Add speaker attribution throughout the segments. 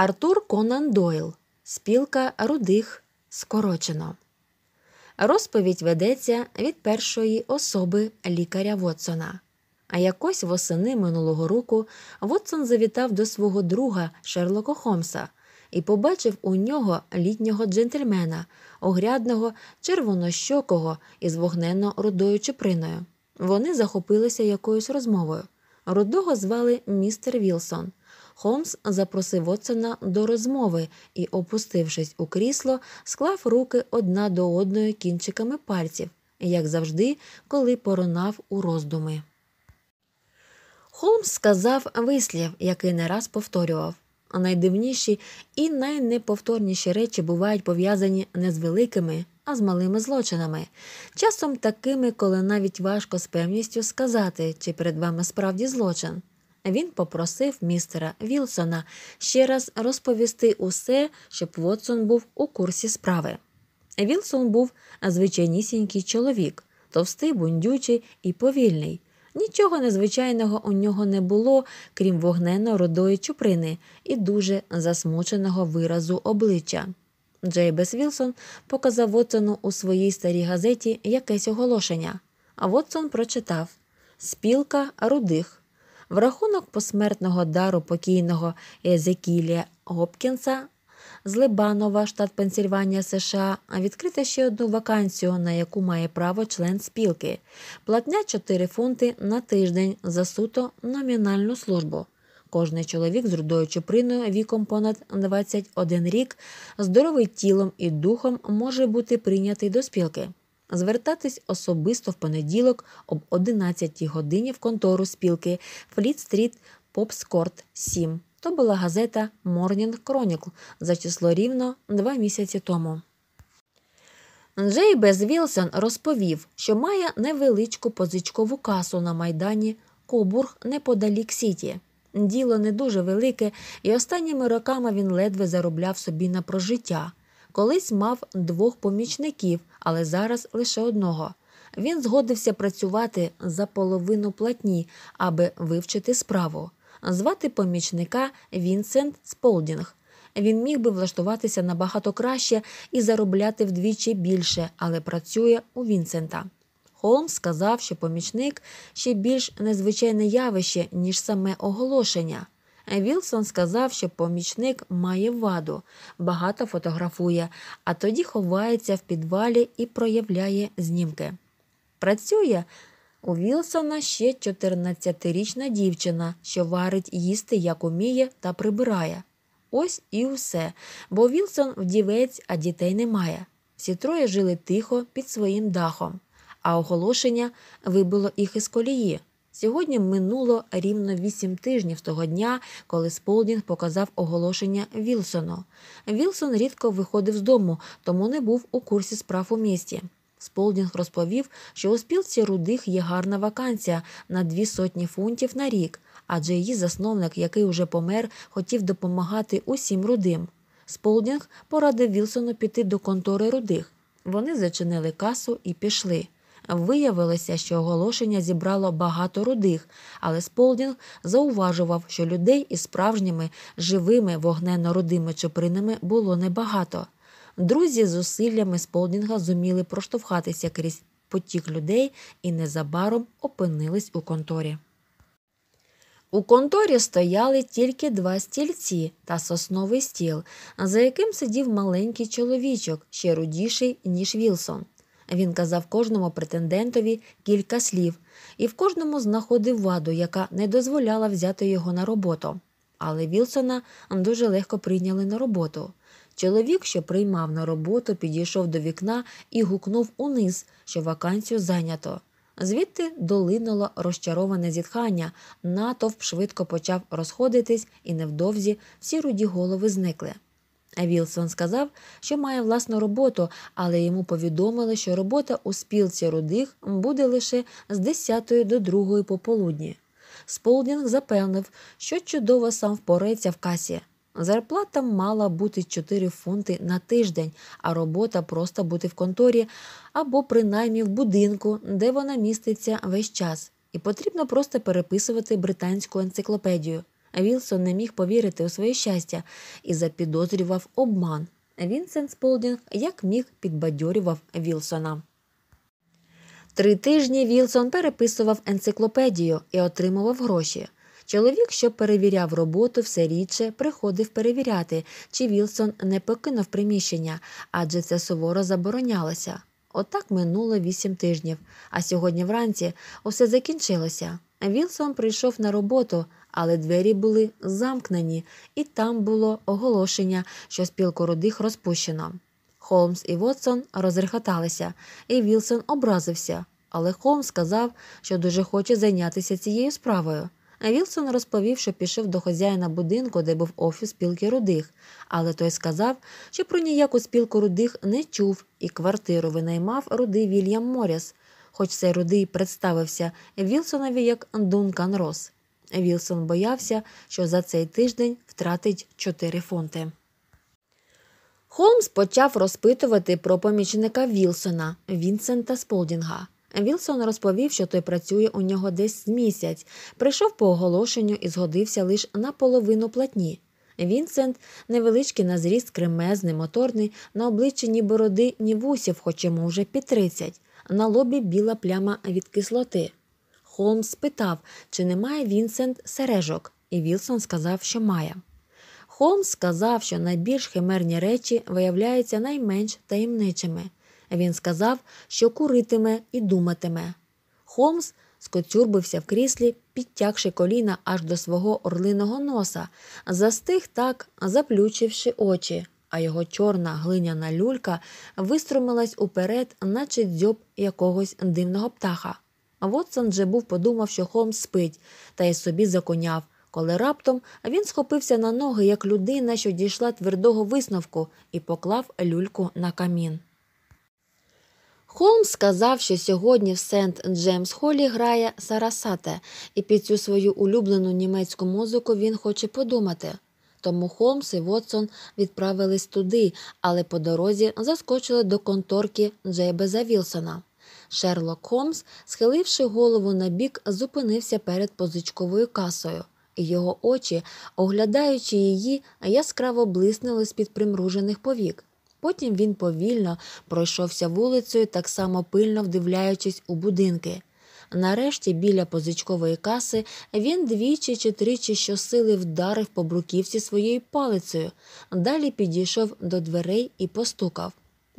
Speaker 1: Артур Конан Дойл, спілка рудих скорочено. Розповідь ведеться від першої особи лікаря Вотсона. А якось восени минулого року Вотсон завітав до свого друга Шерлока Холмса і побачив у нього літнього джентльмена, огрядного, червонощокого із вогненно-рудою чуприною. Вони захопилися якоюсь розмовою. Рудого звали містер Вілсон, Холмс запросив Отсона до розмови і, опустившись у крісло, склав руки одна до одної кінчиками пальців, як завжди, коли поронав у роздуми. Холмс сказав вислів, який не раз повторював. Найдивніші і найнеповторніші речі бувають пов'язані не з великими, а з малими злочинами, часом такими, коли навіть важко з певністю сказати, чи перед вами справді злочин він попросив містера Вілсона ще раз розповісти усе, щоб Вотсон був у курсі справи. Вілсон був звичайнісінький чоловік, товстий, бундючий і повільний. Нічого незвичайного у нього не було, крім вогненно-рудої чуприни і дуже засмученого виразу обличчя. Джейбес Вілсон показав Вотсону у своїй старій газеті якесь оголошення, а Вотсон прочитав Спілка рудих в рахунок посмертного дару покійного Езекілія Гопкінса з Либанова, штат Пенсільванія США, відкрите ще одну вакансію, на яку має право член спілки, платня 4 фунти на тиждень за суто номінальну службу. Кожний чоловік з рудою чуприною віком понад 21 рік, здоровий тілом і духом може бути прийнятий до спілки звертатись особисто в понеділок об 11 годині в контору спілки Фліт-стріт Попскорт 7. То була газета Morning Chronicle за число рівно два місяці тому. Джей Без Вілсон розповів, що має невеличку позичкову касу на майдані Кобург неподалік Сіті. Діло не дуже велике, і останніми роками він ледве заробляв собі на прожиття. Колись мав двох помічників, але зараз лише одного. Він згодився працювати за половину платні, аби вивчити справу. Звати помічника Вінсент Сполдінг. Він міг би влаштуватися набагато краще і заробляти вдвічі більше, але працює у Вінсента. Холмс сказав, що помічник ще більш незвичайне явище, ніж саме оголошення. Вілсон сказав, що помічник має ваду, багато фотографує, а тоді ховається в підвалі і проявляє знімки. Працює у Вілсона ще 14-річна дівчина, що варить їсти, як уміє, та прибирає. Ось і все, бо Вілсон вдівець, а дітей немає. Всі троє жили тихо під своїм дахом, а оголошення вибило їх із колії. Сьогодні минуло рівно вісім тижнів з того дня, коли Сполдінг показав оголошення Вілсону. Вілсон рідко виходив з дому, тому не був у курсі справ у місті. Сполдінг розповів, що у спілці рудих є гарна вакансія на дві сотні фунтів на рік, адже її засновник, який уже помер, хотів допомагати усім рудим. Сполдінг порадив Вілсону піти до контори рудих. Вони зачинили касу і пішли. Виявилося, що оголошення зібрало багато рудих, але Сполдінг зауважував, що людей із справжніми живими вогненно-рудими чопринами було небагато. Друзі з усиллями Сполдінга зуміли проштовхатися крізь потік людей і незабаром опинились у конторі. У конторі стояли тільки два стільці та сосновий стіл, за яким сидів маленький чоловічок, ще рудіший, ніж Вілсон. Він казав кожному претендентові кілька слів і в кожному знаходив ваду, яка не дозволяла взяти його на роботу. Але Вілсона дуже легко прийняли на роботу. Чоловік, що приймав на роботу, підійшов до вікна і гукнув униз, що вакансію зайнято. Звідти долинуло розчароване зітхання, натовп швидко почав розходитись, і невдовзі всі руді голови зникли. Вілсон сказав, що має власну роботу, але йому повідомили, що робота у спілці рудих буде лише з 10 до 2 пополудні. Сполдінг запевнив, що чудово сам впорається в касі. Зарплата мала бути 4 фунти на тиждень, а робота просто бути в конторі або принаймні в будинку, де вона міститься весь час, і потрібно просто переписувати британську енциклопедію. Вілсон не міг повірити у своє щастя і запідозрював обман. Вінсент Сполдінг як міг підбадьорював Вілсона. Три тижні Вілсон переписував енциклопедію і отримував гроші. Чоловік, що перевіряв роботу, все рідше приходив перевіряти, чи Вілсон не покинув приміщення, адже це суворо заборонялося. Отак минуло вісім тижнів, а сьогодні вранці усе закінчилося. Вілсон прийшов на роботу, але двері були замкнені, і там було оголошення, що спілку рудих розпущено. Холмс і Вотсон розрехоталися, і Вілсон образився, але Холмс сказав, що дуже хоче зайнятися цією справою. Вілсон розповів, що пішов до хазяїна будинку, де був офіс спілки рудих, але той сказав, що про ніяку спілку рудих не чув і квартиру винаймав рудий Вільям Моріс. Хоч цей рудий представився Вілсонові як Дункан Рос. Вілсон боявся, що за цей тиждень втратить 4 фунти. Холмс почав розпитувати про помічника Вілсона, Вінсента Сполдінга. Вілсон розповів, що той працює у нього десь місяць, прийшов по оголошенню і згодився лише на половину платні. Вінсент, невеличкий на зріст, кремезний, моторний, на обличчі ні бороди, ні вусів, хоч йому вже під 30, на лобі біла пляма від кислоти. Холмс спитав, чи не має Вінсент сережок, і Вілсон сказав, що має. Холмс сказав, що найбільш химерні речі виявляються найменш таємничими. Він сказав, що куритиме і думатиме. Холмс скоцюрбився в кріслі, підтягши коліна аж до свого орлиного носа, застиг так, заплючивши очі, а його чорна глиняна люлька виструмилась уперед, наче дзьоб якогось дивного птаха. Вотсон вже був подумав, що Холмс спить, та й собі законяв, коли раптом він схопився на ноги, як людина, що дійшла твердого висновку, і поклав люльку на камін. Холмс сказав, що сьогодні в Сент Джеймс Холі грає Сарасате, і під цю свою улюблену німецьку музику він хоче подумати. Тому Холмс і Вотсон відправились туди, але по дорозі заскочили до конторки Джейбеза Вілсона. Шерлок Холмс, схиливши голову на бік, зупинився перед позичковою касою, і його очі, оглядаючи її, яскраво блиснули з під примружених повік. Потім він повільно пройшовся вулицею, так само пильно вдивляючись у будинки. Нарешті, біля позичкової каси, він двічі чи тричі щосили вдарив по бруківці своєю палицею, далі підійшов до дверей і постукав.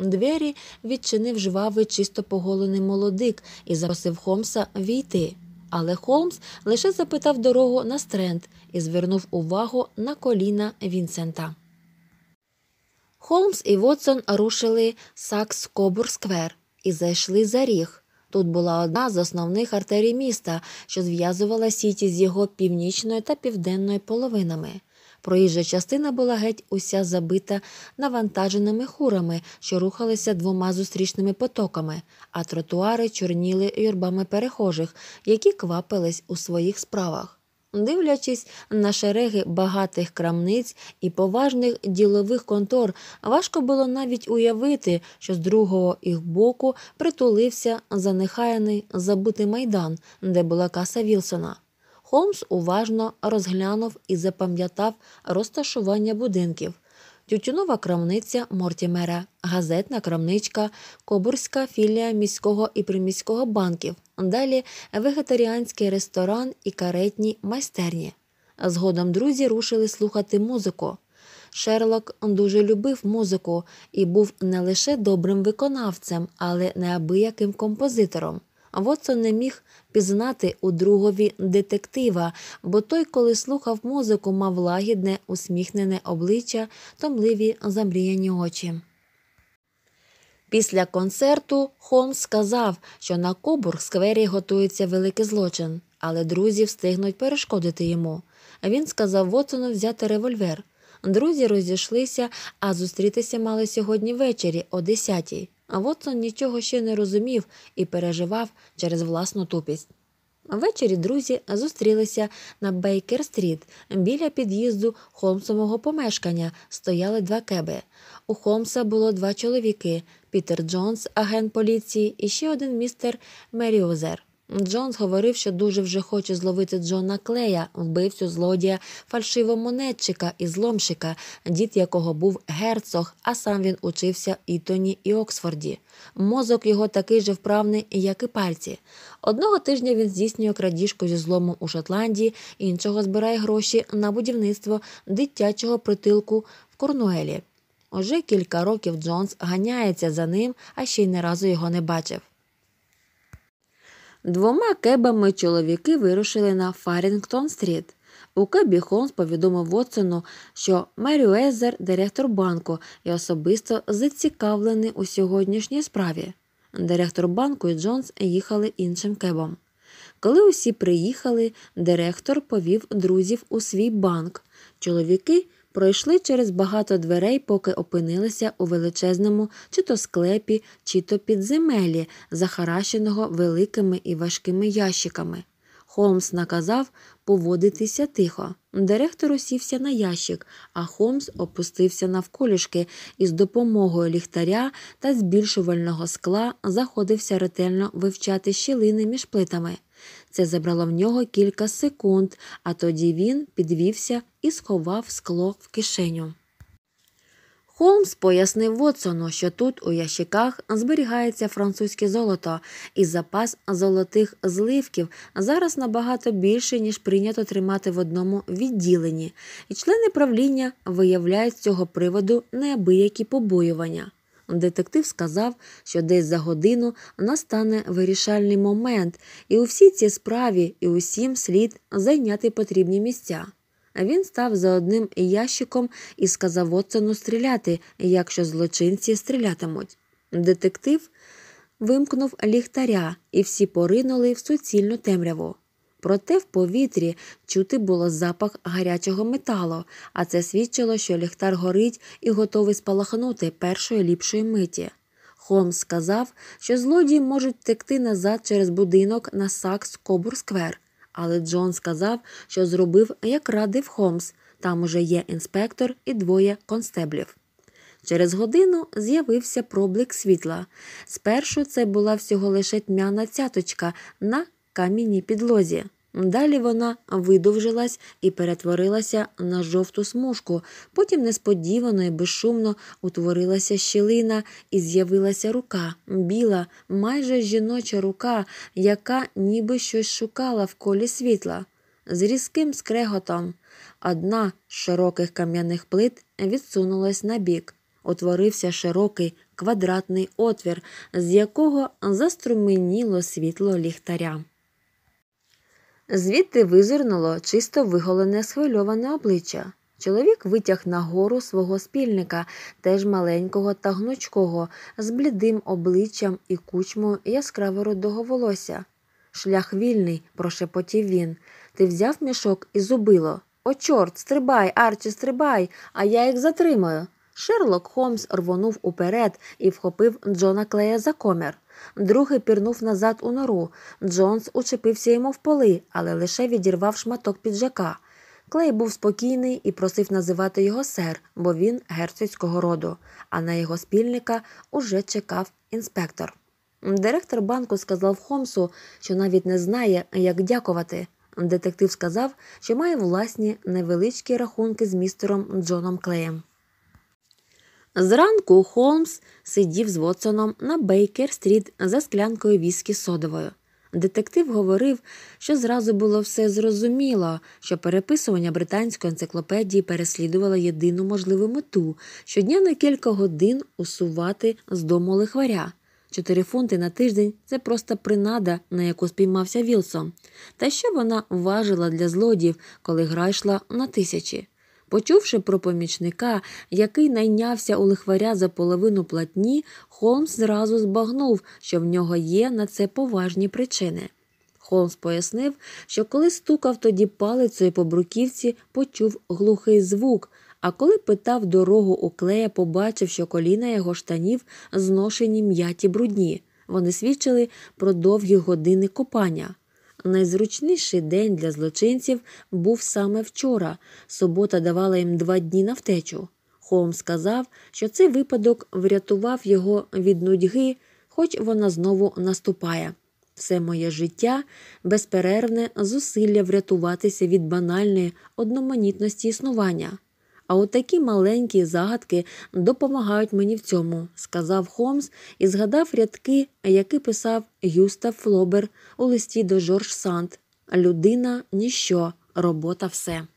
Speaker 1: Двері відчинив жвавий чисто поголений молодик і запросив Холмса війти. Але Холмс лише запитав дорогу на Стренд і звернув увагу на коліна Вінсента. Холмс і Вотсон рушили Сакс Кобур Сквер і зайшли за ріг. Тут була одна з основних артерій міста, що зв'язувала сіті з його північною та південною половинами. Проїжджа частина була геть уся забита навантаженими хурами, що рухалися двома зустрічними потоками, а тротуари чорніли юрбами перехожих, які квапились у своїх справах. Дивлячись на шереги багатих крамниць і поважних ділових контор, важко було навіть уявити, що з другого їх боку притулився занехаяний забутий майдан, де була каса Вілсона. Холмс уважно розглянув і запам'ятав розташування будинків. Тютюнова крамниця Мортімера, газетна крамничка, Кобурська філія міського і приміського банків, далі вегетаріанський ресторан і каретні майстерні. Згодом друзі рушили слухати музику. Шерлок дуже любив музику і був не лише добрим виконавцем, але неабияким композитором. Вотсон не міг пізнати у другові детектива, бо той, коли слухав музику, мав лагідне, усміхнене обличчя, томливі замріяні очі. Після концерту Холмс сказав, що на Кобург сквері готується великий злочин, але друзі встигнуть перешкодити йому. Він сказав Вотсону взяти револьвер. Друзі розійшлися, а зустрітися мали сьогодні ввечері о 10 а Вотсон нічого ще не розумів і переживав через власну тупість. Ввечері друзі зустрілися на Бейкер-стріт. Біля під'їзду Холмсового помешкання стояли два кеби. У Холмса було два чоловіки: Пітер Джонс, агент поліції, і ще один містер Меріозер. Джонс говорив, що дуже вже хоче зловити Джона Клея, вбивцю злодія, фальшивомонетчика і зломщика, дід якого був герцог, а сам він учився в Ітоні і Оксфорді. Мозок його такий же вправний, як і пальці. Одного тижня він здійснює крадіжку зі зломом у Шотландії, іншого збирає гроші на будівництво дитячого притилку в Корнуелі. Уже кілька років Джонс ганяється за ним, а ще й не разу його не бачив. Двома кебами чоловіки вирушили на Фарінгтон стріт. У кебі Холмс повідомив Вотсону, що Мерюезер – директор банку, і особисто зацікавлений у сьогоднішній справі. Директор банку і Джонс їхали іншим кебом. Коли усі приїхали, директор повів друзів у свій банк. Чоловіки – пройшли через багато дверей, поки опинилися у величезному чи то склепі, чи то підземелі, захаращеного великими і важкими ящиками. Холмс наказав поводитися тихо. Директор усівся на ящик, а Холмс опустився навколішки і з допомогою ліхтаря та збільшувального скла заходився ретельно вивчати щілини між плитами. Це забрало в нього кілька секунд, а тоді він підвівся і сховав скло в кишеню. Холмс пояснив Вотсону, що тут у ящиках зберігається французьке золото, і запас золотих зливків зараз набагато більше ніж прийнято тримати в одному відділенні, і члени правління виявляють з цього приводу неабиякі побоювання. Детектив сказав, що десь за годину настане вирішальний момент, і у всій цій справі і усім слід зайняти потрібні місця. Він став за одним ящиком і сказав Отсону стріляти, якщо злочинці стрілятимуть. Детектив вимкнув ліхтаря, і всі поринули в суцільну темряву. Проте в повітрі чути було запах гарячого металу, а це свідчило, що ліхтар горить і готовий спалахнути першої ліпшої миті. Холмс сказав, що злодії можуть втекти назад через будинок на Сакс Кобур Сквер, але Джон сказав, що зробив, як радив Холмс. Там уже є інспектор і двоє констеблів. Через годину з'явився проблик світла. Спершу це була всього лише тьмяна цяточка на кам'яній підлозі. Далі вона видовжилась і перетворилася на жовту смужку. Потім несподівано і безшумно утворилася щілина і з'явилася рука, біла, майже жіноча рука, яка ніби щось шукала в колі світла. З різким скреготом одна з широких кам'яних плит відсунулась набік. Утворився широкий квадратний отвір, з якого заструменіло світло ліхтаря. Звідти визирнуло чисто виголене схвильоване обличчя. Чоловік витяг нагору свого спільника, теж маленького та гнучкого, з блідим обличчям і кучмою яскраво рудого волосся. Шлях вільний, прошепотів він. Ти взяв мішок і зубило. О, чорт, стрибай, Арчі, стрибай, а я їх затримаю. Шерлок Холмс рвонув уперед і вхопив Джона Клея за комір. Другий пірнув назад у нору. Джонс учепився йому в поли, але лише відірвав шматок піджака. Клей був спокійний і просив називати його сер, бо він герцогського роду, а на його спільника уже чекав інспектор. Директор банку сказав Холмсу, що навіть не знає, як дякувати. Детектив сказав, що має власні невеличкі рахунки з містером Джоном Клеєм. Зранку Холмс сидів з Вотсоном на Бейкер-стріт за склянкою віскі содовою. Детектив говорив, що зразу було все зрозуміло, що переписування британської енциклопедії переслідувало єдину можливу мету щодня на кілька годин усувати з дому лихваря. Чотири фунти на тиждень це просто принада, на яку спіймався Вілсон. Та що вона вважила для злодіїв, коли гра йшла на тисячі. Почувши про помічника, який найнявся у лихваря за половину платні, Холмс зразу збагнув, що в нього є на це поважні причини. Холмс пояснив, що коли стукав тоді палицею по бруківці, почув глухий звук. А коли питав дорогу у клея, побачив, що коліна його штанів зношені м'яті брудні. Вони свідчили про довгі години копання. Найзручніший день для злочинців був саме вчора. Субота давала їм два дні на втечу. Холм сказав, що цей випадок врятував його від нудьги, хоч вона знову наступає. Все моє життя безперервне зусилля врятуватися від банальної одноманітності існування. А отакі маленькі загадки допомагають мені в цьому, сказав Холмс і згадав рядки, які писав Юстав Флобер у листі до Жорж Санд. Людина ніщо, робота все.